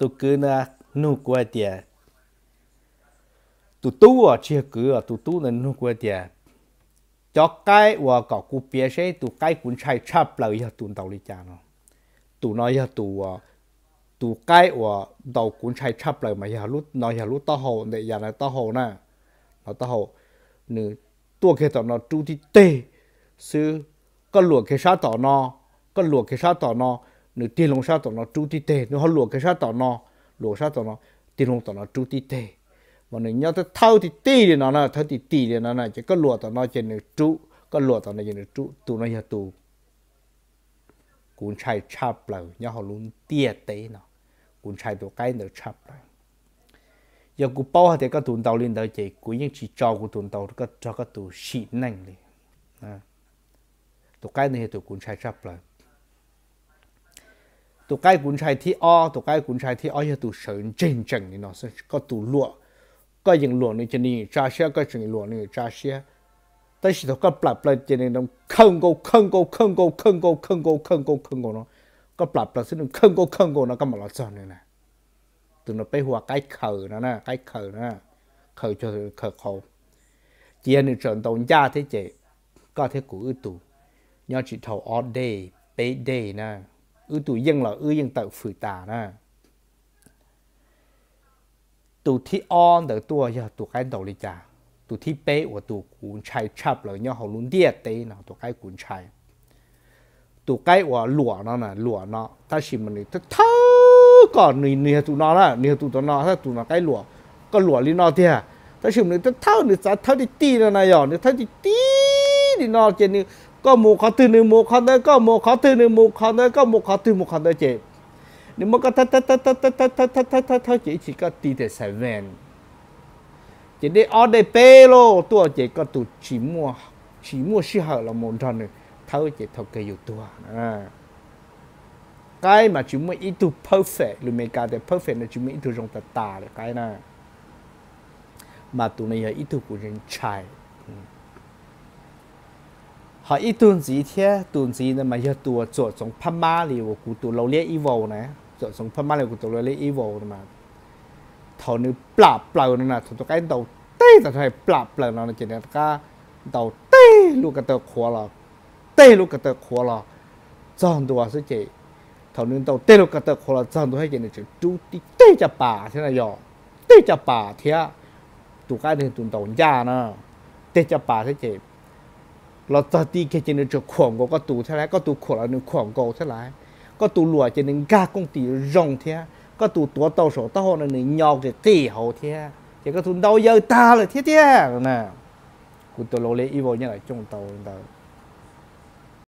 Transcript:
tôi cứ na nu qua tiệt tụ tu ở chia cứ ở tụ tu là nu qua tiệt cho cái và có cụ bia sẽ tụ cái cũng chạy chắp lại giờ tụ đầu đi cha nó tụ nói giờ tụ tụ cái và đầu cũng chạy chắp lại mà giờ lúc nói giờ lúc tao hậu để giờ này tao hậu nè nó tao hậu nữ tua kia tao nó chú thì tê sư có luộc cái sao tao nó có luộc cái sao tao nó nếu tiền long sao tao nó chú tí tê nếu họ lùa cái sao tao nó lùa sao tao nó tiền lông tao nó chú tí tê mà nếu nhau tao thâu thì tê thì nó là thâu thì tê thì nó là chỉ có lùa tao nó chỉ nếu chú có lùa tao nó chỉ nếu chú tụ nó giờ tụ cuốn chạy chạp lại nhau họ luôn tiệt tê nó cuốn chạy tụ cái nữa chạp lại giờ cũng bao hết các tuần tàu lên tới chỉ cũng những chỉ cho của tuần tàu các cho các tụ xịn nành đi à tụ cái này tụ cuốn chạy chạp lại ตัวใกล้กุนชัยที่อ้อตัวใกล้กุนชัยที่อ้อจะตัวเฉินจริงจังนี่เนาะก็ตัวลวกก็ยังหลวงนี่จะนี่จ้าเชี่ยก็จึงหลวงนี่จ้าเชี่ยแต่สิทก็ปรับเปลี่ยนจนิงต้องขึ้โกเขึ้โกเขึ้โกเขึ้โกเขึ้โกเขึ้โกเขึ้โกเนาะก็ปรับเปลี่ยนสิ่งเขึ้โกเขึ้โกเนาะก็มาหลอดซ้อนเลยนะตัวั้นไปหัวใกล้เข่านะนะใกล้เข่านะเข่นจะเข่นเขาเจียนี่จฉินตรงยาที่เจก็เท่กูอึดตัวย้อนจิตเท่าออดเดย์เปย์เดย์นะ ư tụ dân là ư dân tự phử tà nè tụ thi on tự tua giờ tụ cái đầu lý cha tụ thi bê của tụ cuốn chai chắp là nhau hầu luôn điệt tế nào tụ cái cuốn chai tụ cái của lụa nó nè lụa nó ta chỉ mình thì thâu còn nì nì tụ nó là nì tụ nó là tụ nó cái lụa có lụa lý nó thì à. ta chỉ mình thì thâu thì sao thâu thì tì nó này rồi thâu thì tì thì nó trên có một khó tư nữa một khó nữa có một khó tư nữa một khó nữa có một khó tư một khó nữa chị nếu mà có thật thật thật thật thật thật thật thật thật thật chỉ có tí để sai ven chị đi ở đây bê lô tua chị có tụ chỉ mua chỉ mua sư hở là một lần thâu chị thâu cái yếu tua cái mà chúng mình ít tu perfect lúc mình cả để perfect là chúng mình ít tu trong tà tà này mà tụi này ít tu của 人才พออีตุนสีเทียตุนสีนั้นมาเยอะตัวโจทย์สองพม่าเลยว่ากูตัวเราเลี้ยกอีโวนะโจทย์สองพม่าเลยกูตัวเราเลี้ยกอีโวนมาถอนึปราเปล่านั่นน่ะถอนตัวใกลเตัวเต้แต่ทำไมปราเปล่านั่นจริงๆก็ตัวเต้ลูกกระเตาะขวารอเต้ลูกกระเตาะขวารอจังตัวสิเจ๋ท่านึงตัาเต้ลูกกระเตาะขวารอจังตัวให้เจนี่จะดูดีเต้จะป่าเท่านไ้มยอเต้จะป่าเทียตัวใกล้ถึงตัวหญ่านะเต้จะป่าสิเจเราตอนที่แค่จะนึกจะขวงก็ตูเท่าไรก็ตูขวงเราหนึ่งขวงก็เท่าไรก็ตูหลัวจะหนึ่งกากงตีร่องเท่าก็ตูตัวเต่าโสเต่าหนึ่งยอกเตี้ยเขาเท่าเจ้าก็ทุนเดาเยอะตาเลยเท่าเท่าน่ะกูตัวโลเลอีโวเนี่ยจงเต่าเต่า